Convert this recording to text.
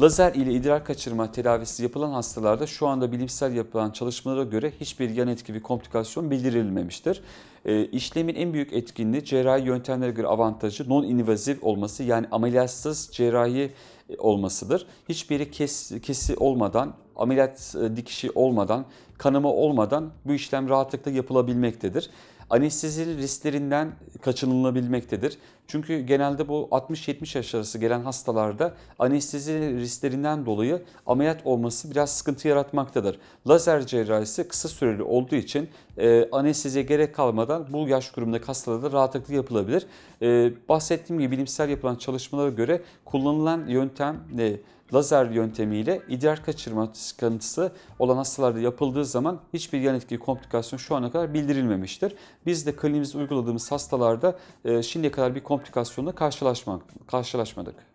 Lazer ile idrar kaçırma tedavisi yapılan hastalarda şu anda bilimsel yapılan çalışmalara göre hiçbir yan etki ve komplikasyon bildirilmemiştir. E, işlemin en büyük etkinliği cerrahi yöntemlere göre avantajı non-invaziv olması yani ameliyatsız cerrahi e, olmasıdır. Hiçbiri kes, kesi olmadan, ameliyat e, dikişi olmadan, kanama olmadan bu işlem rahatlıkla yapılabilmektedir anestezi risklerinden kaçınılabilmektedir. Çünkü genelde bu 60-70 yaş arası gelen hastalarda anestezi risklerinden dolayı ameliyat olması biraz sıkıntı yaratmaktadır. Lazer cerrahisi kısa süreli olduğu için e, anesteziye gerek kalmadan bu yaş grubundaki hastalarda rahatlıkla yapılabilir. E, bahsettiğim gibi bilimsel yapılan çalışmalara göre kullanılan yöntem e, lazer yöntemiyle idrar kaçırma sıkıntısı olan hastalarda yapıldığı zaman hiçbir yan etki komplikasyon şu ana kadar bildirilmemiştir. Biz de kliniğimizde uyguladığımız hastalarda e, şimdiye kadar bir komplikasyonla karşılaşmadık.